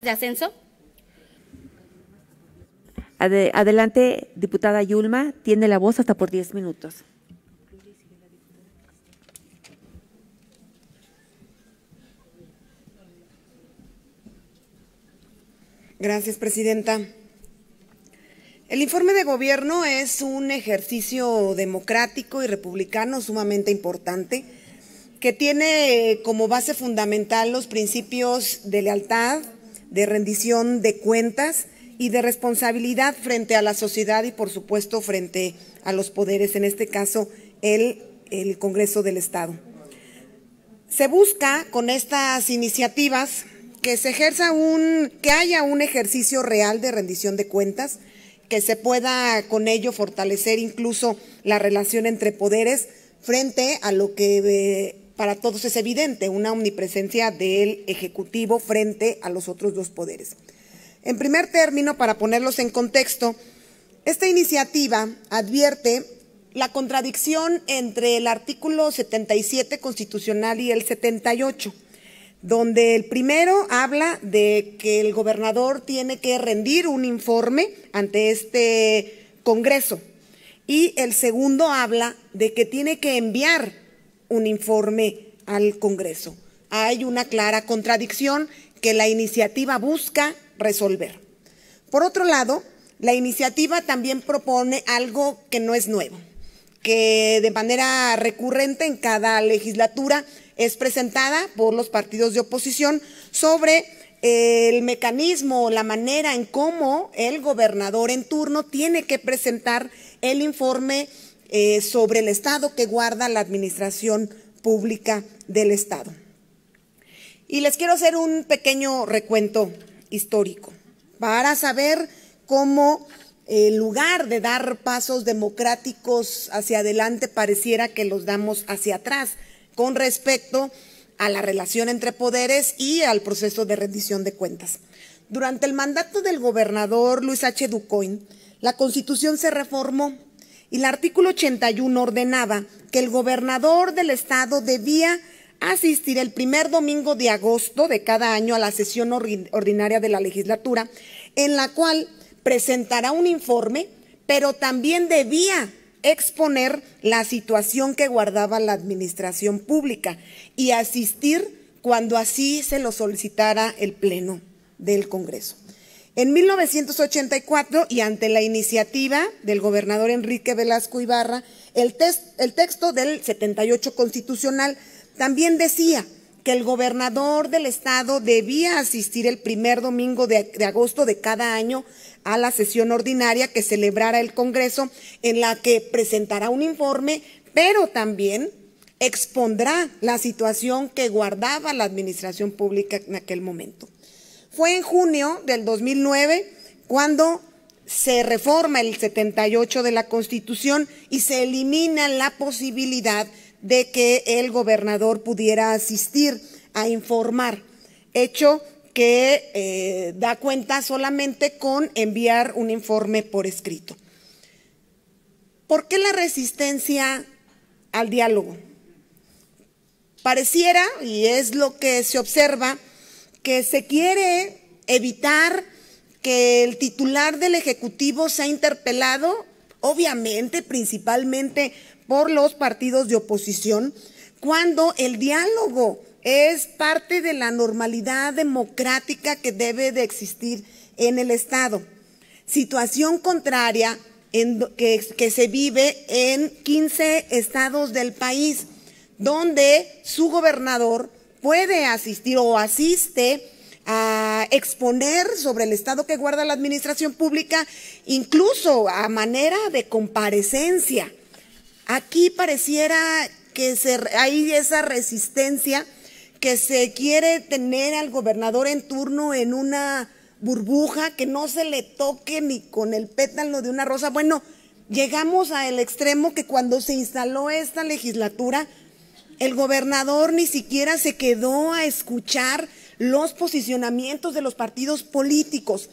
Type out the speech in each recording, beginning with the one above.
de ascenso. adelante, diputada Yulma, tiene la voz hasta por diez minutos. Gracias, presidenta. El informe de gobierno es un ejercicio democrático y republicano sumamente importante que tiene como base fundamental los principios de lealtad, de rendición de cuentas y de responsabilidad frente a la sociedad y por supuesto frente a los poderes, en este caso el, el Congreso del Estado. Se busca con estas iniciativas que se ejerza un, que haya un ejercicio real de rendición de cuentas, que se pueda con ello fortalecer incluso la relación entre poderes frente a lo que eh, para todos es evidente, una omnipresencia del Ejecutivo frente a los otros dos poderes. En primer término, para ponerlos en contexto, esta iniciativa advierte la contradicción entre el artículo 77 constitucional y el 78, donde el primero habla de que el gobernador tiene que rendir un informe ante este Congreso y el segundo habla de que tiene que enviar un informe al Congreso. Hay una clara contradicción que la iniciativa busca resolver. Por otro lado, la iniciativa también propone algo que no es nuevo, que de manera recurrente en cada legislatura es presentada por los partidos de oposición sobre eh, el mecanismo, la manera en cómo el gobernador en turno tiene que presentar el informe eh, sobre el Estado que guarda la administración pública del Estado. Y les quiero hacer un pequeño recuento histórico para saber cómo en lugar de dar pasos democráticos hacia adelante, pareciera que los damos hacia atrás con respecto a la relación entre poderes y al proceso de rendición de cuentas. Durante el mandato del gobernador Luis H. Ducoin, la Constitución se reformó y el artículo 81 ordenaba que el gobernador del estado debía asistir el primer domingo de agosto de cada año a la sesión ordinaria de la legislatura, en la cual presentará un informe, pero también debía exponer la situación que guardaba la administración pública y asistir cuando así se lo solicitara el Pleno del Congreso. En 1984, y ante la iniciativa del gobernador Enrique Velasco Ibarra, el, texto del 78 constitucional también decía que el gobernador del estado debía asistir el primer domingo de, agosto de cada año a la sesión ordinaria que celebrara el Congreso, en la que presentará un informe, pero también expondrá la situación que guardaba la administración pública en aquel momento. Fue en junio del 2009 cuando se reforma el 78 de la Constitución y se elimina la posibilidad de que el gobernador pudiera asistir a informar, hecho que eh, da cuenta solamente con enviar un informe por escrito. ¿Por qué la resistencia al diálogo? Pareciera, y es lo que se observa, que se quiere evitar que el titular del Ejecutivo sea interpelado, obviamente principalmente por los partidos de oposición, cuando el diálogo es parte de la normalidad democrática que debe de existir en el Estado. Situación contraria que, que se vive en 15 estados del país, donde su gobernador puede asistir o asiste a exponer sobre el estado que guarda la administración pública, incluso a manera de comparecencia. Aquí pareciera que se, hay esa resistencia que se quiere tener al gobernador en turno en una burbuja, que no se le toque ni con el pétalo de una rosa. Bueno, llegamos al extremo que cuando se instaló esta legislatura, el gobernador ni siquiera se quedó a escuchar los posicionamientos de los partidos políticos.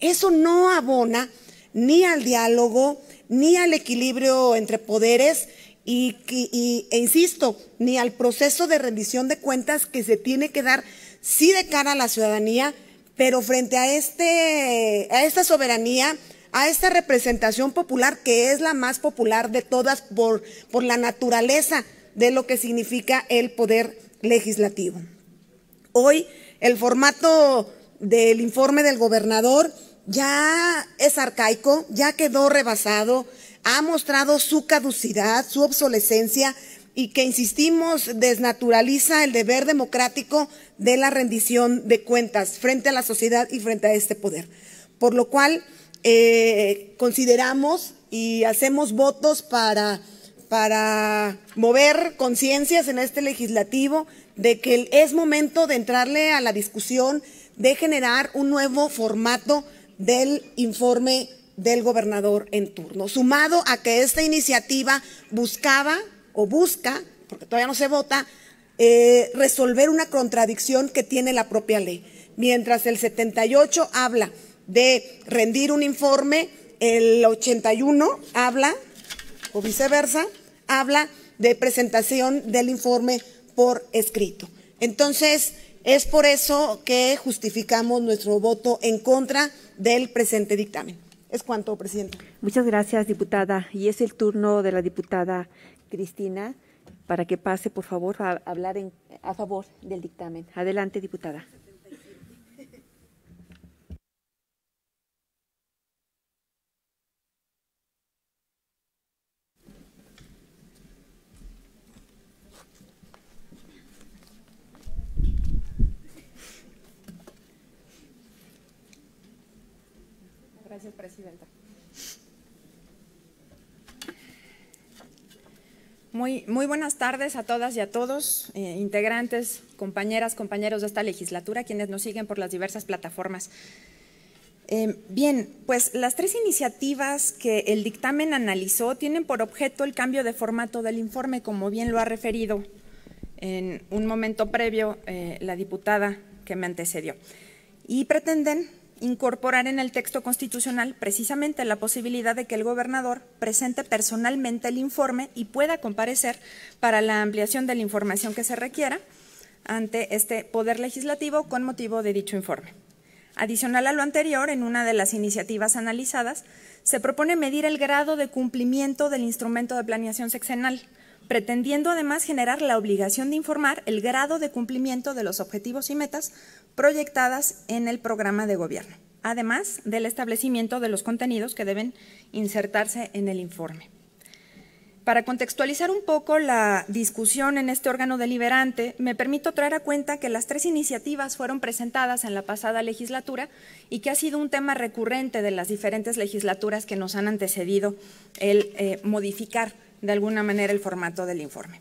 Eso no abona ni al diálogo, ni al equilibrio entre poderes y, e insisto, ni al proceso de rendición de cuentas que se tiene que dar sí de cara a la ciudadanía, pero frente a, este, a esta soberanía, a esta representación popular que es la más popular de todas por, por la naturaleza de lo que significa el poder legislativo. Hoy el formato del informe del gobernador ya es arcaico, ya quedó rebasado, ha mostrado su caducidad, su obsolescencia y que, insistimos, desnaturaliza el deber democrático de la rendición de cuentas frente a la sociedad y frente a este poder. Por lo cual, eh, consideramos y hacemos votos para para mover conciencias en este legislativo de que es momento de entrarle a la discusión de generar un nuevo formato del informe del gobernador en turno, sumado a que esta iniciativa buscaba o busca, porque todavía no se vota, eh, resolver una contradicción que tiene la propia ley. Mientras el 78 habla de rendir un informe, el 81 habla, o viceversa, habla de presentación del informe por escrito. Entonces, es por eso que justificamos nuestro voto en contra del presente dictamen. Es cuanto, presidente. Muchas gracias, diputada. Y es el turno de la diputada Cristina para que pase, por favor, a hablar a favor del dictamen. Adelante, diputada. Presidenta. Muy, buenas tardes a todas y a todos, eh, integrantes, compañeras, compañeros de esta legislatura, quienes nos siguen por las diversas plataformas. Eh, bien, pues las tres iniciativas que el dictamen analizó tienen por objeto el cambio de formato del informe, como bien lo ha referido en un momento previo eh, la diputada que me antecedió, y pretenden incorporar en el texto constitucional precisamente la posibilidad de que el gobernador presente personalmente el informe y pueda comparecer para la ampliación de la información que se requiera ante este Poder Legislativo con motivo de dicho informe. Adicional a lo anterior, en una de las iniciativas analizadas, se propone medir el grado de cumplimiento del instrumento de planeación sexenal, pretendiendo además generar la obligación de informar el grado de cumplimiento de los objetivos y metas proyectadas en el programa de gobierno, además del establecimiento de los contenidos que deben insertarse en el informe. Para contextualizar un poco la discusión en este órgano deliberante, me permito traer a cuenta que las tres iniciativas fueron presentadas en la pasada legislatura y que ha sido un tema recurrente de las diferentes legislaturas que nos han antecedido el eh, modificar de alguna manera el formato del informe.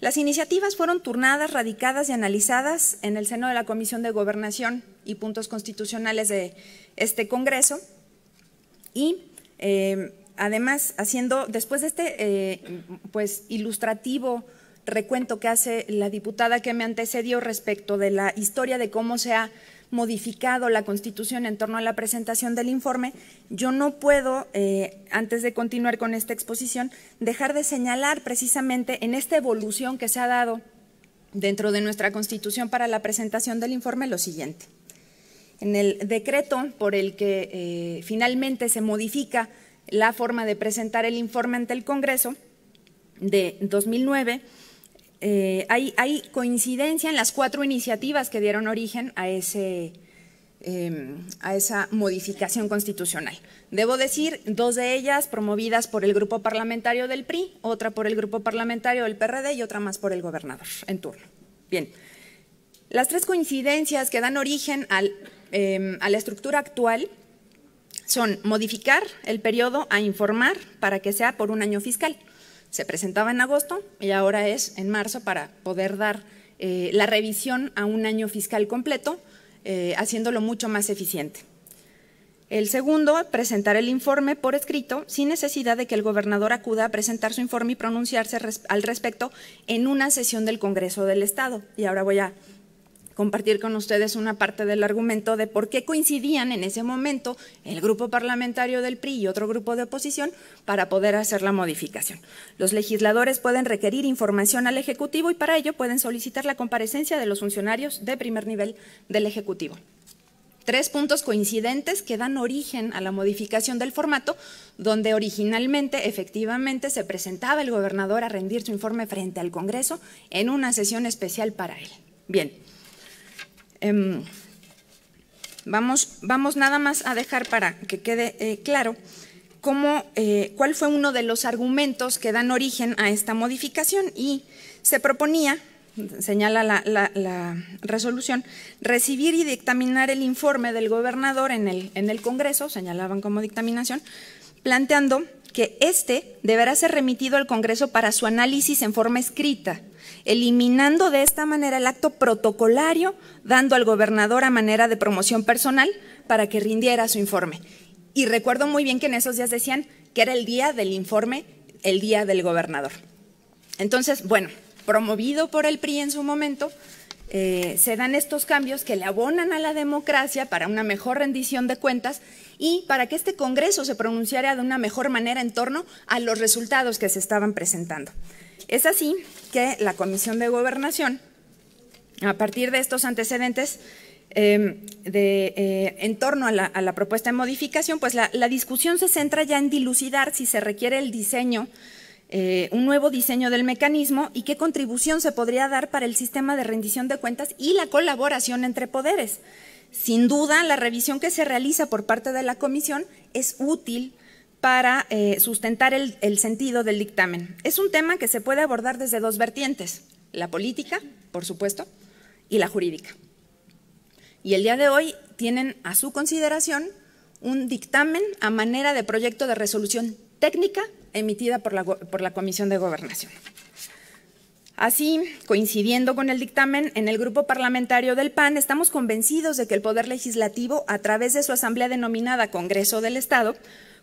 Las iniciativas fueron turnadas, radicadas y analizadas en el seno de la Comisión de Gobernación y Puntos Constitucionales de este Congreso y eh, además haciendo, después de este eh, pues ilustrativo recuento que hace la diputada que me antecedió respecto de la historia de cómo se ha modificado la Constitución en torno a la presentación del informe, yo no puedo, eh, antes de continuar con esta exposición, dejar de señalar precisamente en esta evolución que se ha dado dentro de nuestra Constitución para la presentación del informe lo siguiente. En el decreto por el que eh, finalmente se modifica la forma de presentar el informe ante el Congreso de 2009, eh, hay, coincidencia en las cuatro iniciativas que dieron origen em, a, esa modificación constitucional. Debo decir, dos de ellas promovidas por el grupo parlamentario del PRI, otra por el grupo parlamentario del PRD y otra más por el gobernador en turno. Bien, las tres coincidencias que dan origen em, a la estructura actual son modificar el periodo a informar para que sea por un año fiscal – se presentaba en agosto y ahora es en marzo para poder dar eh, la revisión a un año fiscal completo, eh, haciéndolo mucho más eficiente. El segundo, presentar el informe por escrito sin necesidad de que el gobernador acuda a presentar su informe y pronunciarse al respecto en una sesión del Congreso del Estado. Y ahora voy a compartir con ustedes una parte del argumento de por qué coincidían en ese momento el grupo parlamentario del PRI y otro grupo de oposición para poder hacer la modificación. Los legisladores pueden requerir información al Ejecutivo y para ello pueden solicitar la comparecencia de los funcionarios de primer nivel del Ejecutivo. Tres puntos coincidentes que dan origen a la modificación del formato, donde originalmente efectivamente se presentaba el gobernador a rendir su informe frente al Congreso en una sesión especial para él. Bien, Em, vamos, vamos nada más a dejar para que quede eh, claro cómo, eh, cuál fue uno de los argumentos que dan origen a esta modificación y se proponía señala la, resolución, recibir y dictaminar el informe del gobernador en el, en el Congreso, señalaban como dictaminación, planteando que este deberá ser remitido al Congreso para su análisis en forma escrita, eliminando de esta manera el acto protocolario, dando al gobernador a manera de promoción personal para que rindiera su informe. Y recuerdo muy bien que en esos días decían que era el día del informe, el día del gobernador. Entonces, bueno, promovido por el PRI en su momento, eh, se dan estos cambios que le abonan a la democracia para una mejor rendición de cuentas y para que este Congreso se pronunciara de una mejor manera en torno a los resultados que se estaban presentando. Es así que la Comisión de Gobernación, a partir de estos antecedentes, em, eh, en torno a la, propuesta de modificación, pues la, discusión se centra ya en dilucidar si se requiere el diseño, eh, un nuevo diseño del mecanismo y qué contribución se podría dar para el sistema de rendición de cuentas y la colaboración entre poderes. Sin duda, la revisión que se realiza por parte de la comisión es útil para eh, sustentar el, sentido del dictamen. Es un tema que se puede abordar desde dos vertientes, la política, por supuesto, y la jurídica. Y el día de hoy tienen a su consideración un dictamen a manera de proyecto de resolución técnica emitida por la, por la Comisión de Gobernación. Así, coincidiendo con el dictamen, en el Grupo Parlamentario del PAN estamos convencidos de que el Poder Legislativo, a través de su asamblea denominada Congreso del Estado,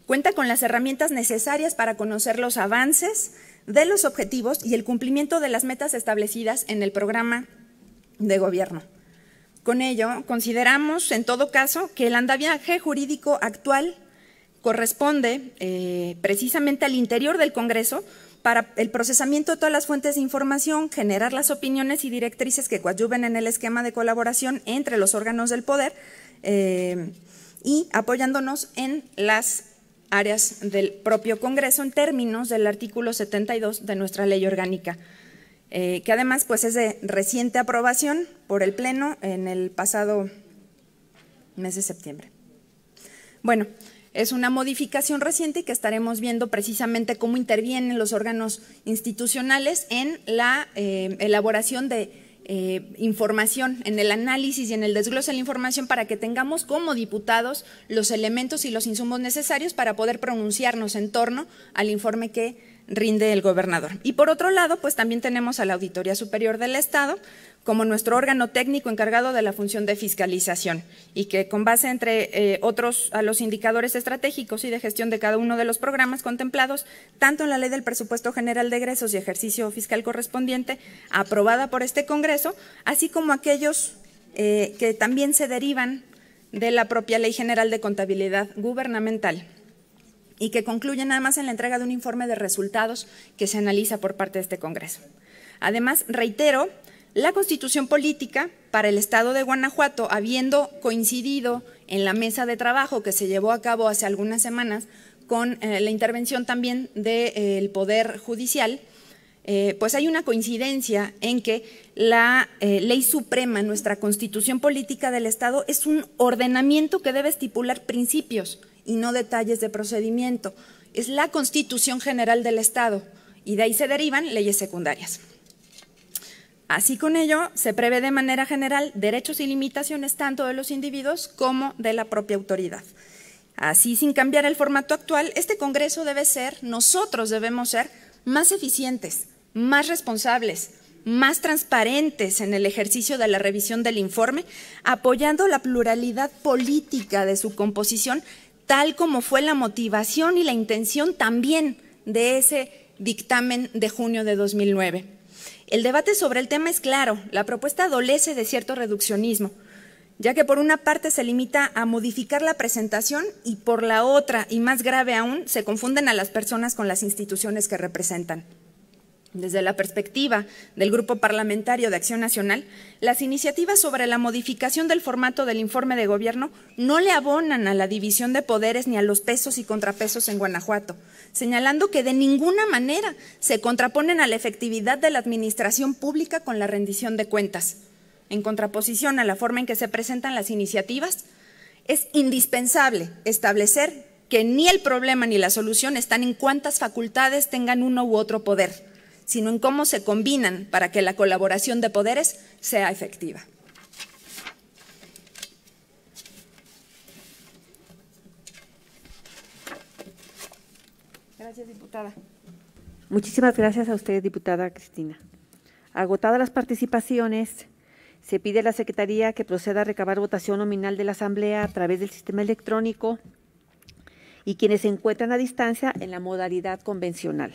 cuenta con las herramientas necesarias para conocer los avances de los objetivos y el cumplimiento de las metas establecidas en el programa de gobierno. Con ello, consideramos, en todo caso, que el andaviaje jurídico actual corresponde eh, precisamente al interior del Congreso, para el procesamiento de todas las fuentes de información, generar las opiniones y directrices que coadyuven en el esquema de colaboración entre los órganos del poder eh, y apoyándonos en las áreas del propio Congreso en términos del artículo 72 de nuestra ley orgánica, eh, que además pues, es de reciente aprobación por el Pleno en el pasado mes de septiembre. Bueno, es una modificación reciente que estaremos viendo precisamente cómo intervienen los órganos institucionales en la eh, elaboración de eh, información, en el análisis y en el desglose de la información para que tengamos como diputados los elementos y los insumos necesarios para poder pronunciarnos en torno al informe que rinde el gobernador. Y por otro lado, pues también tenemos a la Auditoría Superior del Estado como nuestro órgano técnico encargado de la función de fiscalización y que con base entre eh, otros a los indicadores estratégicos y de gestión de cada uno de los programas contemplados, tanto en la Ley del Presupuesto General de Egresos y Ejercicio Fiscal correspondiente, aprobada por este Congreso, así como aquellos eh, que también se derivan de la propia Ley General de Contabilidad Gubernamental y que concluyen además en la entrega de un informe de resultados que se analiza por parte de este Congreso. Además, reitero la constitución política para el Estado de Guanajuato, habiendo coincidido en la mesa de trabajo que se llevó a cabo hace algunas semanas con eh, la intervención también del eh, Poder Judicial, eh, pues hay una coincidencia en que la ley suprema, nuestra constitución política del Estado, es un ordenamiento que debe estipular principios y no detalles de procedimiento. Es la constitución general del Estado y de ahí se derivan leyes secundarias. Así con ello, se prevé de manera general derechos y limitaciones tanto de los individuos como de la propia autoridad. Así, sin cambiar el formato actual, este Congreso debe ser, nosotros debemos ser, más eficientes, más responsables, más transparentes en el ejercicio de la revisión del informe, apoyando la pluralidad política de su composición, tal como fue la motivación y la intención también de ese dictamen de junio de 2009. El debate sobre el tema es claro, la propuesta adolece de cierto reduccionismo, ya que por una parte se limita a modificar la presentación y por la otra, y más grave aún, se confunden a las personas con las instituciones que representan. Desde la perspectiva del Grupo Parlamentario de Acción Nacional, las iniciativas sobre la modificación del formato del informe de gobierno no le abonan a la división de poderes ni a los pesos y contrapesos en Guanajuato, señalando que de ninguna manera se contraponen a la efectividad de la administración pública con la rendición de cuentas. En contraposición a la forma en que se presentan las iniciativas, es indispensable establecer que ni el problema ni la solución están en cuántas facultades tengan uno u otro poder sino en cómo se combinan para que la colaboración de poderes sea efectiva. Gracias, diputada. Muchísimas gracias a usted, diputada Cristina. Agotadas las participaciones, se pide a la Secretaría que proceda a recabar votación nominal de la Asamblea a través del sistema electrónico y quienes se encuentran a distancia en la modalidad convencional.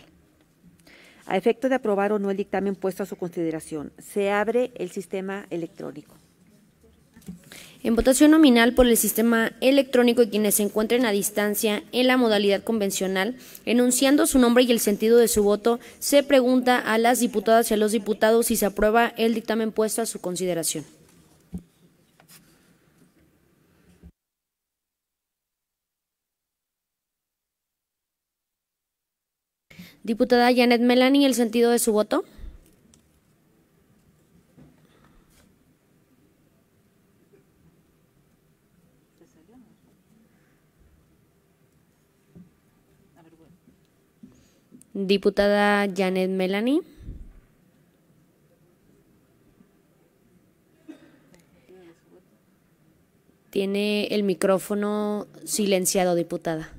A efecto de aprobar o no el dictamen puesto a su consideración, se abre el sistema electrónico. En votación nominal por el sistema electrónico y quienes se encuentren a distancia en la modalidad convencional, enunciando su nombre y el sentido de su voto, se pregunta a las diputadas y a los diputados si se aprueba el dictamen puesto a su consideración. Diputada Janet Melani, ¿el sentido de su voto? Diputada Janet Melanie, Tiene el micrófono silenciado, diputada.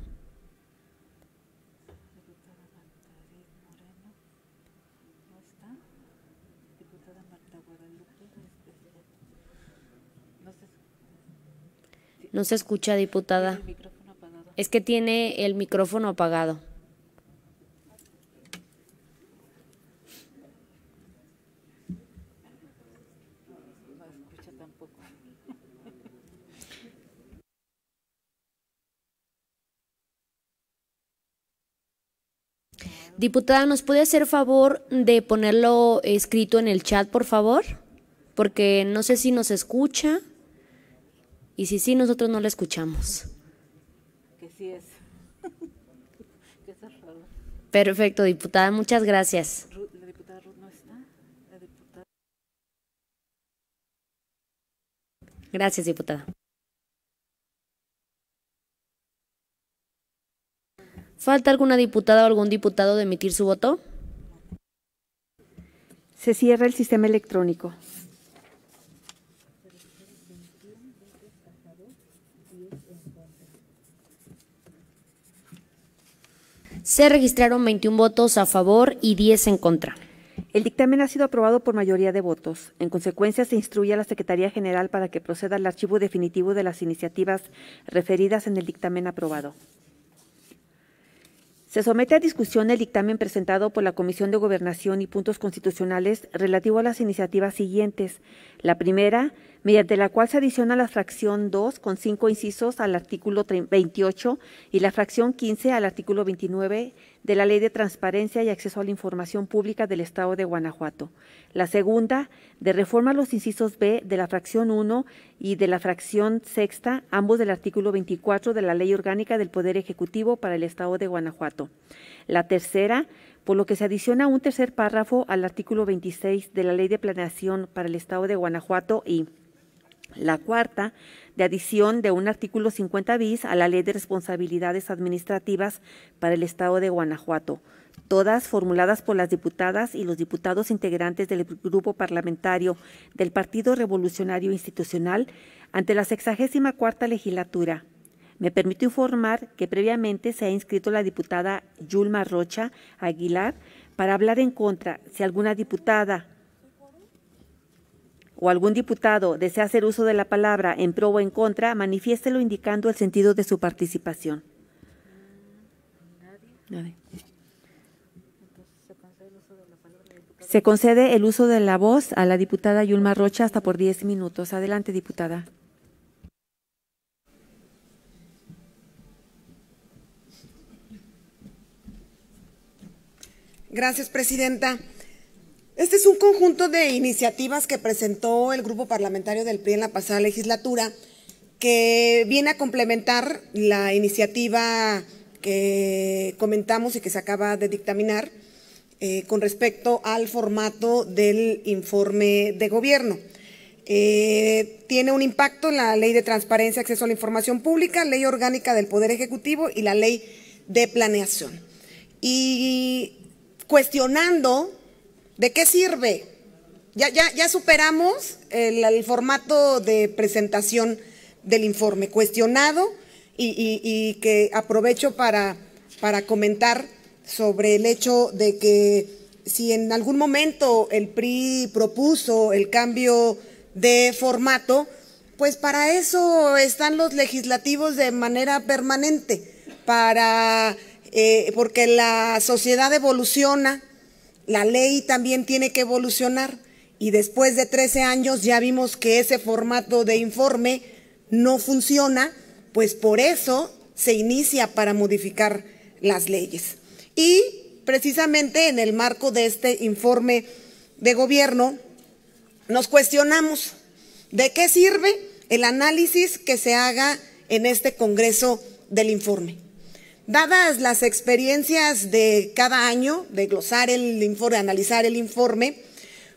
No se escucha, diputada. Es que tiene el micrófono apagado. Diputada, ¿nos puede hacer favor de ponerlo escrito en el chat, por favor? Porque no sé si nos escucha. Y si sí, nosotros no la escuchamos. Que es Perfecto, diputada, muchas gracias. diputada Gracias, diputada. ¿Falta alguna diputada o algún diputado de emitir su voto? Se cierra el sistema electrónico. Se registraron 21 votos a favor y 10 en contra. El dictamen ha sido aprobado por mayoría de votos. En consecuencia, se instruye a la Secretaría General para que proceda al archivo definitivo de las iniciativas referidas en el dictamen aprobado. Se somete a discusión el dictamen presentado por la Comisión de Gobernación y Puntos Constitucionales relativo a las iniciativas siguientes. La primera, mediante la cual se adiciona la fracción 2 con cinco incisos al artículo 28 y la fracción 15 al artículo 29 de la Ley de Transparencia y Acceso a la Información Pública del Estado de Guanajuato. La segunda, de reforma los incisos B de la fracción 1 y de la fracción sexta, ambos del artículo 24 de la Ley Orgánica del Poder Ejecutivo para el Estado de Guanajuato. La tercera, por lo que se adiciona un tercer párrafo al artículo 26 de la Ley de Planeación para el Estado de Guanajuato y la cuarta, de adición de un artículo 50 bis a la Ley de Responsabilidades Administrativas para el Estado de Guanajuato, todas formuladas por las diputadas y los diputados integrantes del grupo parlamentario del Partido Revolucionario Institucional ante la sexagésima cuarta legislatura. Me permito informar que previamente se ha inscrito la diputada Yulma Rocha Aguilar para hablar en contra. Si alguna diputada o algún diputado desea hacer uso de la palabra en pro o en contra, manifiéstelo indicando el sentido de su participación. Se concede el uso de la voz a la diputada Yulma Rocha hasta por 10 minutos. Adelante, diputada. Gracias, presidenta. Este es un conjunto de iniciativas que presentó el grupo parlamentario del PRI en la pasada legislatura, que viene a complementar la iniciativa que comentamos y que se acaba de dictaminar eh, con respecto al formato del informe de gobierno. Eh, tiene un impacto en la Ley de Transparencia, Acceso a la Información Pública, Ley Orgánica del Poder Ejecutivo y la Ley de Planeación. Y cuestionando ¿De qué sirve? Ya, ya, ya superamos el, formato de presentación del informe, cuestionado y, que aprovecho para, para comentar sobre el hecho de que si en algún momento el PRI propuso el cambio de formato, pues para eso están los legislativos de manera permanente, para eh, porque la sociedad evoluciona, la ley también tiene que evolucionar y después de 13 años ya vimos que ese formato de informe no funciona, pues por eso se inicia para modificar las leyes. Y precisamente en el marco de este informe de gobierno, nos cuestionamos de qué sirve el análisis que se haga en este Congreso del Informe. Dadas las experiencias de cada año, de glosar el informe, analizar el informe,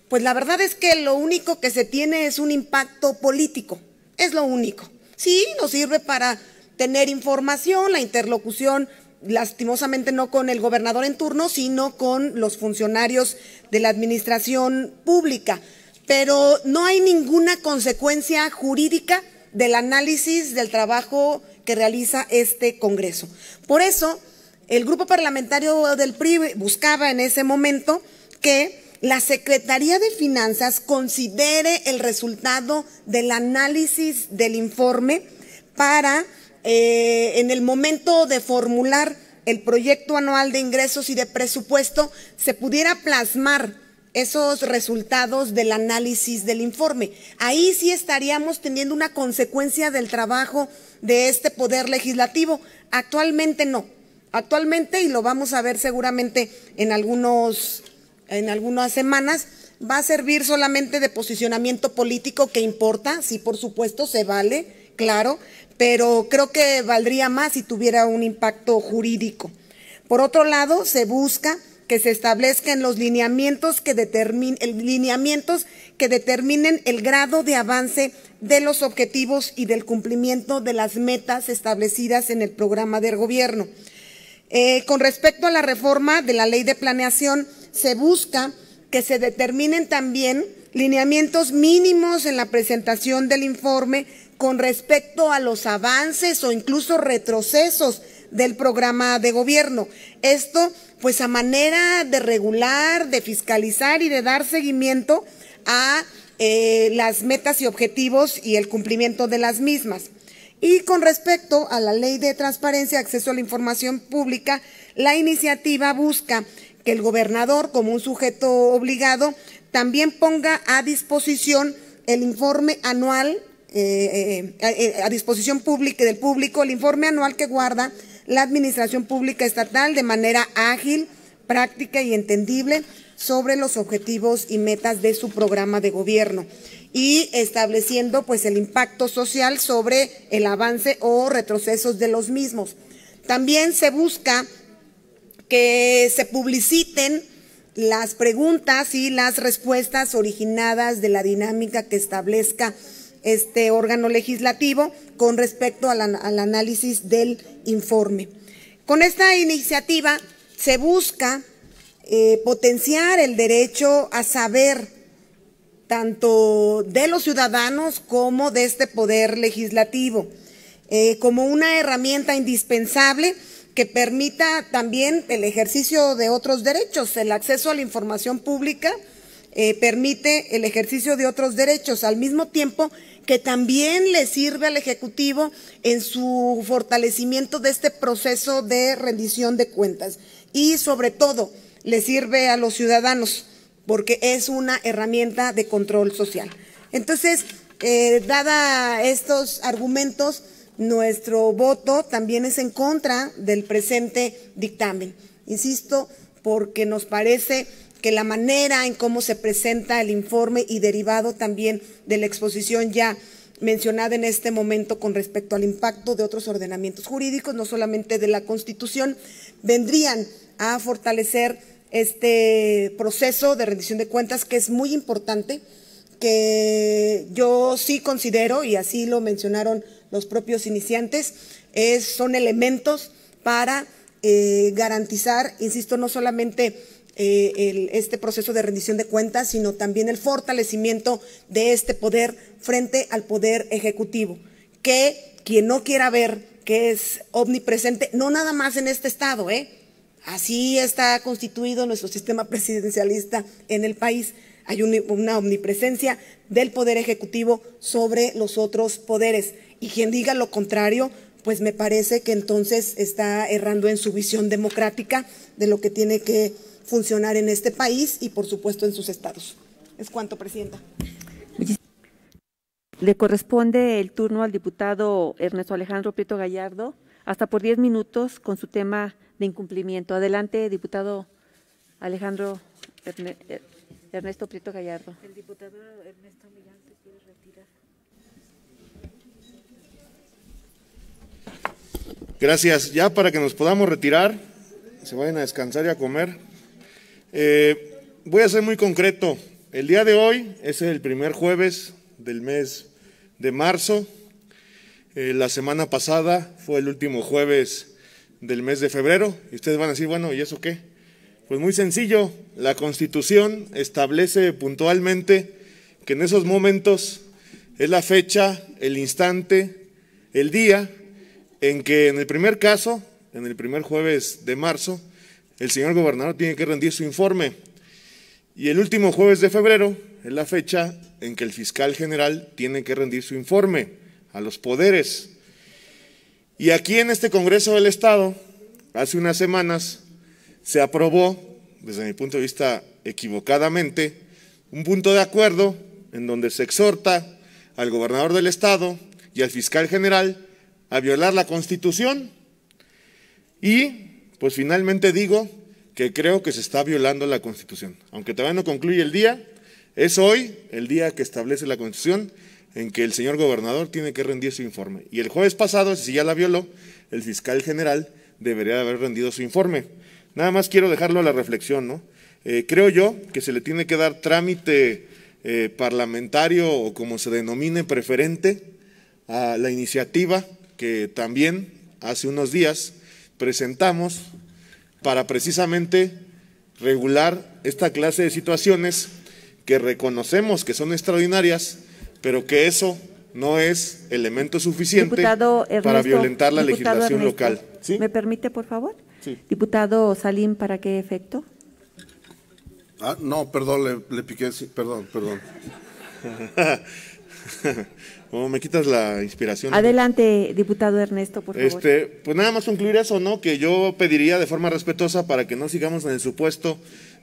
pues la verdad es que lo único que se tiene es un impacto político, es lo único. Sí, nos sirve para tener información, la interlocución, lastimosamente no con el gobernador en turno, sino con los funcionarios de la administración pública. Pero no hay ninguna consecuencia jurídica del análisis del trabajo que realiza este Congreso. Por eso, el grupo parlamentario del PRI buscaba en ese momento que la Secretaría de Finanzas considere el resultado del análisis del informe para, eh, en el momento de formular el proyecto anual de ingresos y de presupuesto, se pudiera plasmar esos resultados del análisis del informe. Ahí sí estaríamos teniendo una consecuencia del trabajo de este poder legislativo. Actualmente no. Actualmente, y lo vamos a ver seguramente en, algunos, en algunas semanas, va a servir solamente de posicionamiento político que importa, sí, por supuesto, se vale, claro, pero creo que valdría más si tuviera un impacto jurídico. Por otro lado, se busca que se establezcan los lineamientos que, lineamientos que determinen el grado de avance de los objetivos y del cumplimiento de las metas establecidas en el programa del gobierno. Eh, con respecto a la reforma de la ley de planeación, se busca que se determinen también lineamientos mínimos en la presentación del informe con respecto a los avances o incluso retrocesos del programa de gobierno. Esto, pues a manera de regular, de fiscalizar y de dar seguimiento a eh, las metas y objetivos y el cumplimiento de las mismas. Y con respecto a la ley de transparencia, acceso a la información pública, la iniciativa busca que el gobernador, como un sujeto obligado, también ponga a disposición el informe anual, eh, eh, a disposición pública del público, el informe anual que guarda la administración pública estatal de manera ágil, práctica y entendible sobre los objetivos y metas de su programa de gobierno y estableciendo pues el impacto social sobre el avance o retrocesos de los mismos. También se busca que se publiciten las preguntas y las respuestas originadas de la dinámica que establezca este órgano legislativo con respecto al análisis del informe. Con esta iniciativa se busca eh, potenciar el derecho a saber tanto de los ciudadanos como de este poder legislativo, eh, como una herramienta indispensable que permita también el ejercicio de otros derechos. El acceso a la información pública eh, permite el ejercicio de otros derechos. Al mismo tiempo, que también le sirve al Ejecutivo en su fortalecimiento de este proceso de rendición de cuentas y sobre todo le sirve a los ciudadanos porque es una herramienta de control social. Entonces, eh, dada estos argumentos, nuestro voto también es en contra del presente dictamen. Insisto, porque nos parece que la manera en cómo se presenta el informe y derivado también de la exposición ya mencionada en este momento con respecto al impacto de otros ordenamientos jurídicos, no solamente de la Constitución, vendrían a fortalecer este proceso de rendición de cuentas que es muy importante, que yo sí considero, y así lo mencionaron los propios iniciantes, es, son elementos para eh, garantizar, insisto, no solamente eh, el, este proceso de rendición de cuentas, sino también el fortalecimiento de este poder frente al poder ejecutivo, que quien no quiera ver que es omnipresente, no nada más en este estado, ¿eh? Así está constituido nuestro sistema presidencialista en el país. Hay una omnipresencia del poder ejecutivo sobre los otros poderes. Y quien diga lo contrario, pues me parece que entonces está errando en su visión democrática de lo que tiene que funcionar en este país y, por supuesto, en sus estados. Es cuanto, Presidenta. Le corresponde el turno al diputado Ernesto Alejandro Prieto Gallardo, hasta por 10 minutos, con su tema de incumplimiento. Adelante, diputado Alejandro eh, Ernesto Prieto Gallardo. El diputado Ernesto Millán se quiere retirar. Gracias. Ya para que nos podamos retirar, se vayan a descansar y a comer. Eh, voy a ser muy concreto. El día de hoy es el primer jueves del mes de marzo. Eh, la semana pasada fue el último jueves del mes de febrero. Y ustedes van a decir, bueno, ¿y eso qué? Pues muy sencillo. La Constitución establece puntualmente que en esos momentos es la fecha, el instante, el día en que en el primer caso, en el primer jueves de marzo, el señor gobernador tiene que rendir su informe. Y el último jueves de febrero es la fecha en que el fiscal general tiene que rendir su informe a los poderes. Y aquí en este Congreso del Estado, hace unas semanas, se aprobó, desde mi punto de vista equivocadamente, un punto de acuerdo en donde se exhorta al gobernador del Estado y al fiscal general a violar la Constitución y pues finalmente digo que creo que se está violando la Constitución. Aunque todavía no concluye el día, es hoy el día que establece la Constitución en que el señor gobernador tiene que rendir su informe. Y el jueves pasado, si ya la violó, el fiscal general debería haber rendido su informe. Nada más quiero dejarlo a la reflexión, ¿no? Eh, creo yo que se le tiene que dar trámite eh, parlamentario o como se denomine preferente a la iniciativa que también hace unos días presentamos para precisamente regular esta clase de situaciones que reconocemos que son extraordinarias, pero que eso no es elemento suficiente para violentar la legislación local. ¿Me permite, por favor? Sí. Diputado Salín, ¿para qué efecto? Ah, no, perdón, le, piqué, perdón, perdón. O oh, me quitas la inspiración. Adelante, diputado Ernesto, por favor. Este, pues nada más concluir eso, ¿no? Que yo pediría de forma respetuosa para que no sigamos en el supuesto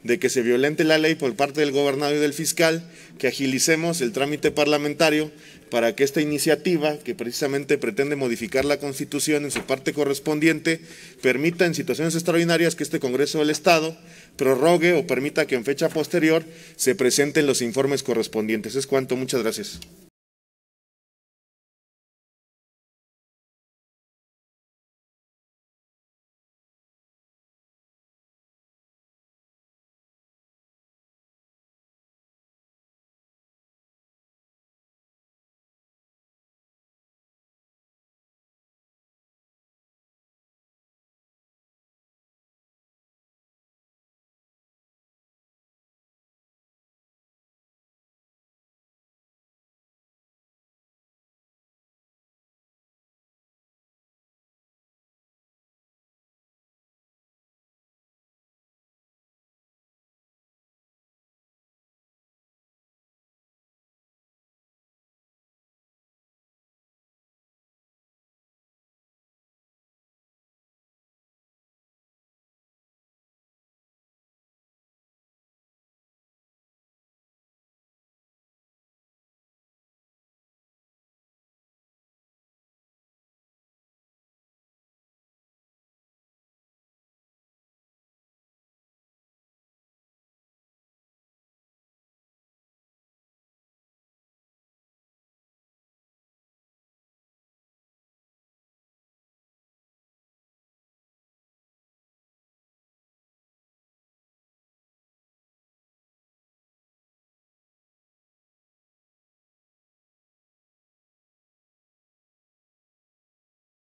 de que se violente la ley por parte del gobernador y del fiscal, que agilicemos el trámite parlamentario para que esta iniciativa, que precisamente pretende modificar la Constitución en su parte correspondiente, permita en situaciones extraordinarias que este Congreso del Estado prorrogue o permita que en fecha posterior se presenten los informes correspondientes. Es cuanto, muchas gracias.